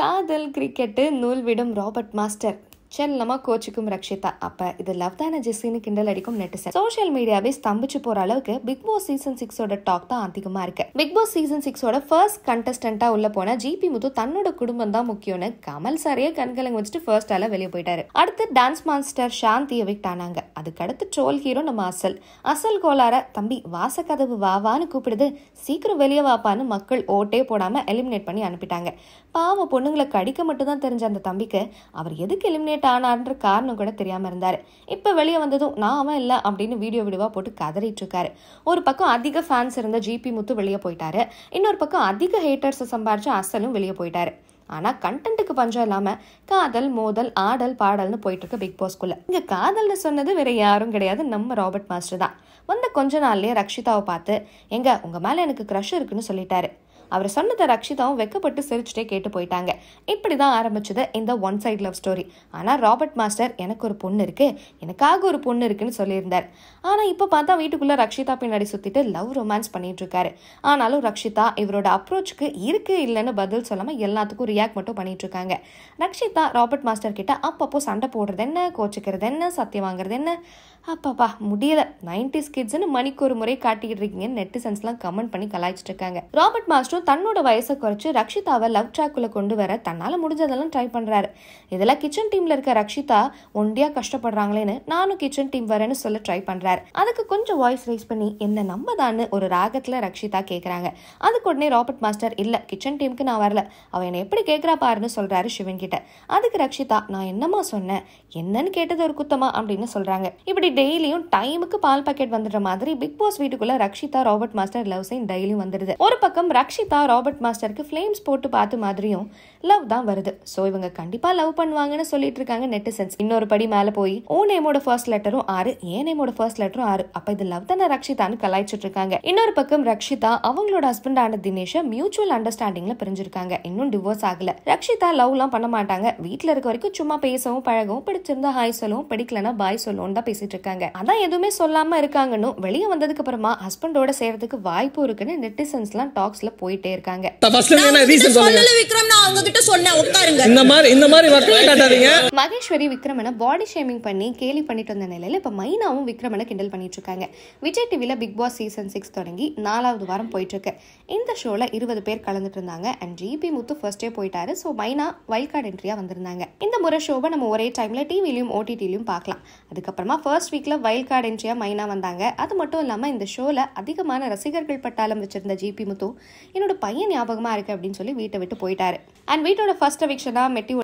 காதல் cricket நூல்விடும் Robert master செல்லமாக கோச்சிக்கும் ரக்ஷிதா அப்போ இது லவ் தான ஜெஸ்ஸின்னு கிண்டல் அடிக்கும் நெட்டிசன் சோஷியல் மீடியாவே ஸ்தம்பிச்சு போகிற அளவுக்கு பிக் பாஸ் சீசன் சிக்ஸோட டாக் தான் அதிகமாக இருக்கு பிக் பாஸ் சீசன் சிக்ஸோட ஃபர்ஸ்ட் கண்டஸ்டண்ட்டாக உள்ள போனால் ஜிபி முத்து தன்னோட குடும்பம் தான் முக்கியம்னு கமல் சாரையே கண்கலங்க வச்சுட்டு ஃபர்ஸ்ட் ஆளாக வெளியே போயிட்டாரு அடுத்து டான்ஸ் மாஸ்டர் சாந்தியை எவிக்ட் ஆனாங்க அதுக்கடுத்து ட்ரோல் ஹீரோ நம்ம அசல் அசல் கோளார தம்பி வாசக்கதவு வாவான்னு கூப்பிடுது சீக்கிரம் வெளியே வாப்பான்னு மக்கள் ஓட்டே போடாமல் எலிமினேட் பண்ணி அனுப்பிட்டாங்க பாவ பொண்ணுங்களை கடிக்க மட்டும் தான் தெரிஞ்ச அந்த தம்பிக்கு அவர் எதுக்கு எலிமினேட் தானான்ற காரணம் கூட தெரியாமல் இருந்தார் இப்போ வெளியே வந்ததும் நான் அவன் இல்லை அப்படின்னு வீடியோ வீடியோவாக போட்டு கதறிட்டு இருக்காரு ஒரு பக்கம் அதிக ஃபேன்ஸ் இருந்த ஜிபி முத்து வெளியே போயிட்டாரு இன்னொரு பக்கம் அதிக ஹேட்டர்ஸை சம்பாரிச்சு அசலும் வெளியே போயிட்டாரு ஆனால் கண்டென்ட்டுக்கு பஞ்சம் இல்லாமல் காதல் மோதல் ஆடல் பாடல்னு போயிட்டுருக்கு பிக் பாஸ்குள்ளே இங்கே காதல்னு சொன்னது வேற யாரும் கிடையாது நம்ம ராபர்ட் மாஸ்டர் தான் வந்த கொஞ்ச நாள்லேயே ரக்ஷிதாவை பார்த்து எங்க உங்கள் மேலே எனக்கு க்ரஷ் இருக்குன்னு சொல்லிட்டாரு அவர் சொன்னதை ரக்ஷிதாவும் வெக்கப்பட்டு சிரிச்சுட்டே கேட்டு போயிட்டாங்க இப்படி தான் ஆரம்பிச்சது இந்த ஒன் சைட் லவ் ஸ்டோரி ஆனால் ராபர்ட் மாஸ்டர் எனக்கு ஒரு பொண்ணு இருக்கு எனக்காக ஒரு பொண்ணு இருக்குன்னு சொல்லியிருந்தார் ஆனால் இப்போ பார்த்தா வீட்டுக்குள்ளே ரக்ஷிதா பின்னாடி சுற்றிட்டு லவ் ரொமான்ஸ் பண்ணிட்டு இருக்காரு ஆனாலும் ரக்ஷிதா இவரோட அப்ரோச்சுக்கு இருக்கு இல்லைன்னு பதில் சொல்லாமல் எல்லாத்துக்கும் ரியாக்ட் மட்டும் பண்ணிட்டு இருக்காங்க ரக்ஷிதா ராபர்ட் மாஸ்டர் கிட்ட அப்பப்போ சண்டை போடுறது என்ன கோச்சிக்கிறது என்ன சத்தியம் வாங்குறது என்ன அப்பாப்பா முடியல நைன்டி ஸ்கிட்ஸ்னு மணிக்கு ஒரு முறை காட்டிக்கிட்டு இருக்கீங்கன்னு நெட்டிசன்ஸ்லாம் கமெண்ட் பண்ணி கலாய்ச்சிட்டு இருக்காங்க ராபர்ட் மாஸ்டர் மற்றும் தன்னோட வயசை குறைச்சி ரக்ஷிதாவை லவ் ட்ராக்குள்ளே கொண்டு வர தன்னால முடிஞ்சதெல்லாம் ட்ரை பண்றாரு இதெல்லாம் கிச்சன் டீமில் இருக்க ரக்ஷிதா ஒண்டியா கஷ்டப்படுறாங்களேன்னு நானும் கிச்சன் டீம் வரேன்னு சொல்ல ட்ரை பண்றாரு அதுக்கு கொஞ்சம் வாய்ஸ் ரைஸ் பண்ணி என்ன நம்ம தான் ஒரு ராகத்தில் ரக்ஷிதா கேட்குறாங்க அதுக்கு உடனே ராபர்ட் மாஸ்டர் இல்லை கிச்சன் டீமுக்கு நான் வரல அவன் என்ன எப்படி கேட்குறா பாருன்னு சொல்றாரு சிவன் கிட்ட அதுக்கு ரக்ஷிதா நான் என்னம்மா சொன்னேன் என்னன்னு கேட்டது ஒரு குத்தமா அப்படின்னு சொல்றாங்க இப்படி டெய்லியும் டைமுக்கு பால் பாக்கெட் வந்துடுற மாதிரி பிக் பாஸ் வீட்டுக்குள்ள Rakshitha Robert master love sign டெய்லியும் வந்துடுது ஒரு பக்கம் ரக்ஷி சுனிதா ராபர்ட் மாஸ்டருக்கு ஃப்ளேம்ஸ் போட்டு பார்த்து மாதிரியும் லவ் தான் வருது ஸோ இவங்க கண்டிப்பாக லவ் பண்ணுவாங்கன்னு சொல்லிட்டு இருக்காங்க நெட்டிசன்ஸ் இன்னொரு படி மேலே போய் ஓ நேமோட ஃபர்ஸ்ட் லெட்டரும் ஆறு ஏன் நேமோட ஃபர்ஸ்ட் லெட்டரும் ஆறு அப்போ இது லவ் தானே ரக்ஷிதான்னு கலாய்ச்சிட்டு இருக்காங்க இன்னொரு பக்கம் ரக்ஷிதா அவங்களோட ஹஸ்பண்டான தினேஷை மியூச்சுவல் அண்டர்ஸ்டாண்டிங்ல பிரிஞ்சிருக்காங்க இன்னும் டிவோர்ஸ் ஆகல ரக்ஷிதா லவ்லாம் பண்ண மாட்டாங்க வீட்டில் இருக்க வரைக்கும் சும்மா பேசவும் பழகவும் பிடிச்சிருந்தா ஹாய் சொல்லவும் பிடிக்கலன்னா பாய் சொல்லவும் தான் பேசிட்டு இருக்காங்க அதான் எதுவுமே சொல்லாம இருக்காங்கன்னு வெளியே வந்ததுக்கு அப்புறமா ஹஸ்பண்டோட சேரத்துக்கு வாய்ப்பு இருக்குன்னு நெட்டிசன்ஸ்லாம் டாக்ஸ்ல போய் போயிட்டே இருக்காங்க மகேஸ்வரி விக்ரமனை பாடி ஷேமிங் பண்ணி கேலி பண்ணிட்டு வந்த நிலையில இப்ப மைனாவும் விக்ரமனை கிண்டல் பண்ணிட்டு இருக்காங்க விஜய் டிவில பிக் பாஸ் சீசன் சிக்ஸ் தொடங்கி நாலாவது வாரம் போயிட்டு இருக்கு இந்த ஷோல இருபது பேர் கலந்துட்டு இருந்தாங்க and GP Muthu first day போயிட்டாரு ஸோ மைனா வைல்ட் கார்டு என்ட்ரியா வந்திருந்தாங்க இந்த முறை ஷோவை நம்ம ஒரே டைம்ல டிவிலையும் ஓடிடிலையும் பார்க்கலாம் அதுக்கப்புறமா ஃபர்ஸ்ட் வீக்ல வைல்ட் கார்டு என்ட்ரியா மைனா வந்தாங்க அது மட்டும் இல்லாம இந்த ஷோல அதிகமான ரசிகர்கள் பட்டாளம் வச்சிருந்த ஜிபி முத்து இன்னும் என்னோட பையன் ஞாபகமாக இருக்குது அப்படின்னு சொல்லி வீட்டை விட்டு போயிட்டாரு அண்ட் வீட்டோட ஃபர்ஸ்ட் எவிக்ஷனாக மெட்டி